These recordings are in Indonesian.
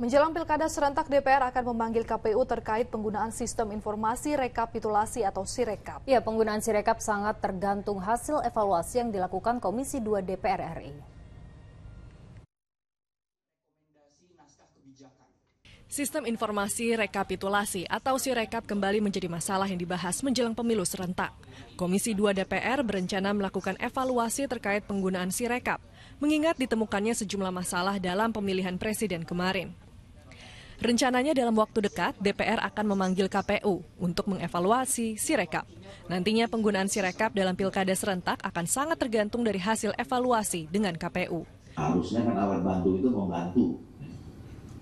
Menjelang pilkada serentak DPR akan memanggil KPU terkait penggunaan sistem informasi rekapitulasi atau Sirekap. Ya, penggunaan Sirekap sangat tergantung hasil evaluasi yang dilakukan Komisi 2 DPR RI. Sistem informasi rekapitulasi atau Sirekap kembali menjadi masalah yang dibahas menjelang pemilu serentak. Komisi 2 DPR berencana melakukan evaluasi terkait penggunaan Sirekap, mengingat ditemukannya sejumlah masalah dalam pemilihan presiden kemarin. Rencananya dalam waktu dekat, DPR akan memanggil KPU untuk mengevaluasi Sirekap. Nantinya penggunaan Sirekap dalam pilkada serentak akan sangat tergantung dari hasil evaluasi dengan KPU. Harusnya kan alat bantu itu membantu,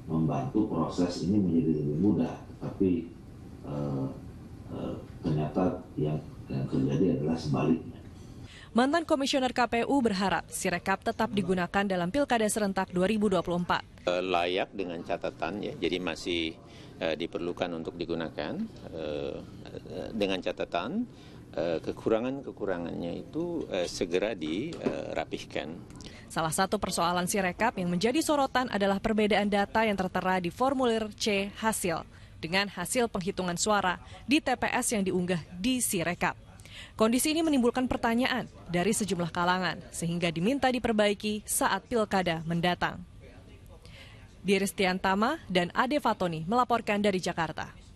membantu proses ini menjadi lebih mudah. Tapi eh, eh, ternyata yang, yang terjadi adalah sebaliknya. Mantan Komisioner KPU berharap Sirekap tetap digunakan dalam Pilkada serentak 2024. Eh, layak dengan catatan ya, jadi masih eh, diperlukan untuk digunakan eh, eh dengan catatan eh, kekurangan-kekurangannya itu eh, segera dirapihkan. Salah satu persoalan Sirekap yang menjadi sorotan adalah perbedaan data yang tertera di formulir C hasil dengan hasil penghitungan suara di TPS yang diunggah di Sirekap. Kondisi ini menimbulkan pertanyaan dari sejumlah kalangan, sehingga diminta diperbaiki saat pilkada mendatang. Diristian Tama dan Ade Fatoni melaporkan dari Jakarta.